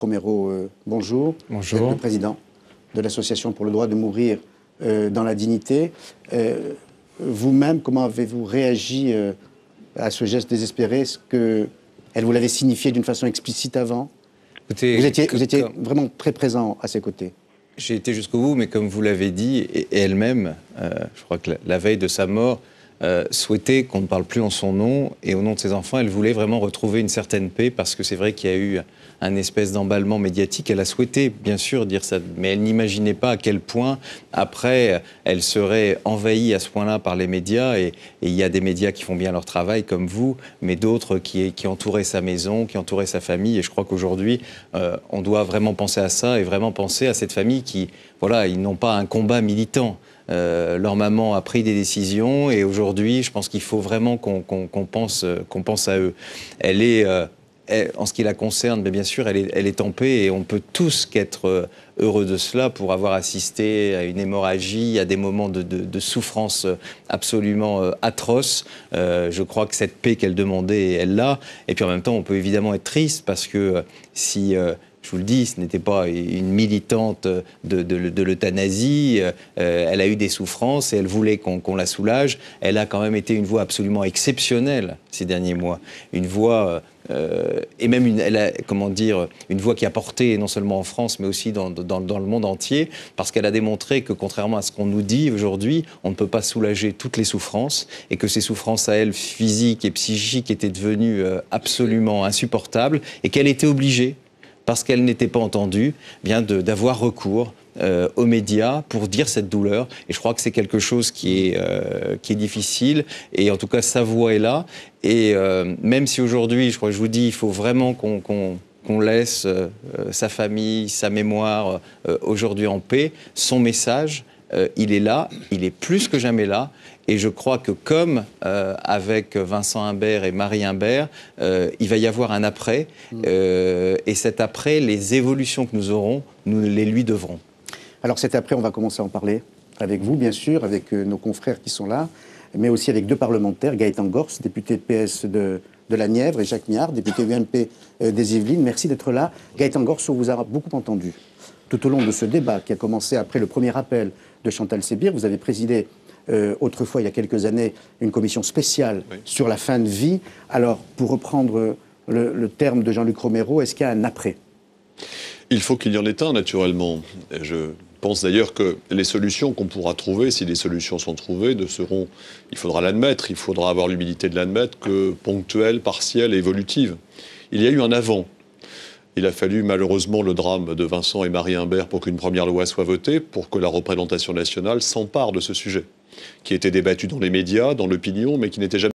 Romero, euh, bonjour. Bonjour. le président de l'Association pour le droit de mourir euh, dans la dignité. Euh, vous-même, comment avez-vous réagi à ce geste désespéré Est-ce qu'elle vous l'avait signifié d'une façon explicite avant vous étiez, vraiment très présent à ses côtés. J'ai été jusqu'au bout, mais comme vous l'avez dit, et, elle-même, je crois que la, veille de sa mort, euh, souhaitait qu'on ne parle plus en son nom et au nom de ses enfants, elle voulait vraiment retrouver une certaine paix parce que c'est vrai qu'il y a eu un espèce d'emballement médiatique. Elle a souhaité, bien sûr, dire ça, mais elle n'imaginait pas à quel point, après, elle serait envahie à ce point-là par les médias. Et, il y a des médias qui font bien leur travail, comme vous, mais d'autres qui, entouraient sa maison, qui entouraient sa famille. Et je crois qu'aujourd'hui, euh, on doit vraiment penser à ça et vraiment penser à cette famille qui, voilà, ils n'ont pas un combat militant. Euh, leur maman a pris des décisions et aujourd'hui, je pense qu'il faut vraiment qu'on pense, euh, qu'on pense à eux. Elle est, euh, en ce qui la concerne, mais bien sûr, elle est, elle est en paix et on peut tous qu'être heureux de cela pour avoir assisté à une hémorragie, à des moments de, souffrance absolument atroces. je crois que cette paix qu'elle demandait, elle l'a. Et puis en même temps, on peut évidemment être triste parce que si je vous le dis, ce n'était pas une militante de, l'euthanasie. Euh, elle a eu des souffrances et elle voulait qu'on la soulage. Elle a quand même été une voix absolument exceptionnelle ces derniers mois. Une voix. Euh, et même une, comment dire, une voix qui a porté non seulement en France mais aussi dans, dans le monde entier parce qu'elle a démontré que contrairement à ce qu'on nous dit aujourd'hui, on ne peut pas soulager toutes les souffrances et que ces souffrances à elle physiques et psychiques étaient devenues euh, absolument insupportables et qu'elle était obligée parce qu'elle n'était pas entendue, d'avoir recours euh, aux médias pour dire cette douleur. Et je crois que c'est quelque chose qui est, euh, qui est difficile. Et en tout cas, sa voix est là. Et euh, même si aujourd'hui, je crois que je vous dis, il faut vraiment qu'on laisse sa famille, sa mémoire aujourd'hui en paix, son message euh, il est là, il est plus que jamais là. Et je crois que comme euh, avec Vincent Imbert et Marie Imbert, euh, il va y avoir un après. Mm. et cet après, les évolutions que nous aurons, nous les lui devrons. Alors cet après, on va commencer à en parler avec vous, bien sûr, avec nos confrères qui sont là, mais aussi avec deux parlementaires, Gaëtan Gors, député PS de, la Nièvre, et Jacques Miard, député UMP des Yvelines. Merci d'être là. Gaëtan Gors, on vous a beaucoup entendu tout au long de ce débat qui a commencé après le premier appel de Chantal Sébir. Vous avez présidé euh, autrefois, il y a quelques années, une commission spéciale sur la fin de vie. Alors, pour reprendre le, terme de Jean-Luc Romero, est-ce qu'il y a un après Il faut qu'il y en ait un, naturellement. je pense d'ailleurs que les solutions qu'on pourra trouver, si des solutions sont trouvées, seront, il faudra l'admettre, il faudra avoir l'humilité de l'admettre, que ponctuelles, partielles et évolutives. Il y a eu un avant il a fallu malheureusement le drame de Vincent et Marie Humbert pour qu'une première loi soit votée, pour que la représentation nationale s'empare de ce sujet, qui était débattu dans les médias, dans l'opinion, mais qui n'était jamais